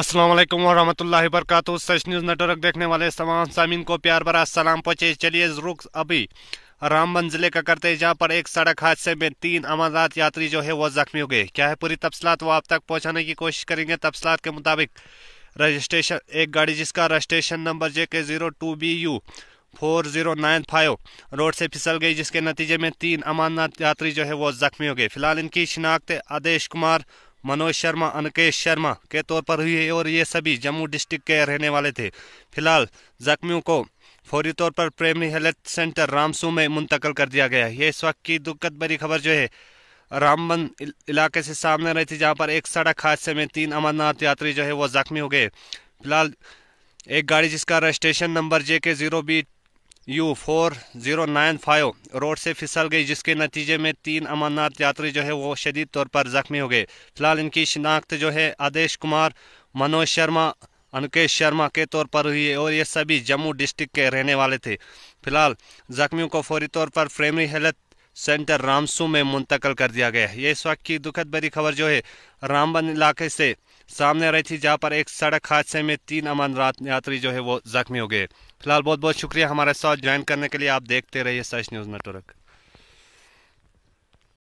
असलम वरहमल वरक सच news network देखने वाले तमाम सामीन को प्यार भरा सलाम पहुँचे चलिए रुख अभी रामबन ज़िले का करते हैं जहाँ पर एक सड़क हादसे में तीन अमरनाथ यात्री जो है वो ज़ख्मी हो गए क्या है पूरी तफसलत वो आप तक पहुँचाने की कोशिश करेंगे तफसलत के मुताबिक रजिस्ट्रेशन एक गाड़ी जिसका registration number J K zero two B U four zero nine five road से फिसल गई जिसके नतीजे में तीन अमरनाथ यात्री जो है वो ज़ख्मी हो गए फिलहाल इनकी शिनाख्त आदेश कुमार मनोज शर्मा अनकेश शर्मा के तौर पर हुई है और ये सभी जम्मू डिस्ट्रिक्ट के रहने वाले थे फिलहाल जख्मियों को फौरी तौर पर प्रेमी हेल्थ सेंटर रामसू में मुंतकल कर दिया गया ये इस वक्त की दुखद भरी खबर जो है रामबन इलाके से सामने रही थी जहाँ पर एक सड़क हादसे में तीन अमरनाथ यात्री जो है वो जख्मी हो गए फिलहाल एक गाड़ी जिसका registration number J K zero B U four zero nine five road से फिसल गई जिसके नतीजे में तीन अमरनाथ यात्री जो है वो शदीद तौर पर ज़ख्मी हो गए फिलहाल इनकी शिनाख्त जो है आदेश कुमार मनोज शर्मा अनुकेश शर्मा के तौर पर हुई है और ये सभी जम्मू डिस्ट्रिक्ट के रहने वाले थे फिलहाल जख्मियों को फौरी तौर पर प्राइमरी हेल्थ सेंटर रामसू में मुंतकल कर दिया गया है ये इस वक्त की दुखद भरी खबर जो है रामबन इलाके से सामने आ रही थी जहाँ पर एक सड़क हादसे में तीन अमन यात्री जो है वो जख्मी हो गए फिलहाल बहुत बहुत शुक्रिया हमारे साथ ज्वाइन करने के लिए आप देखते रहिए सच न्यूज़ नेटवर्क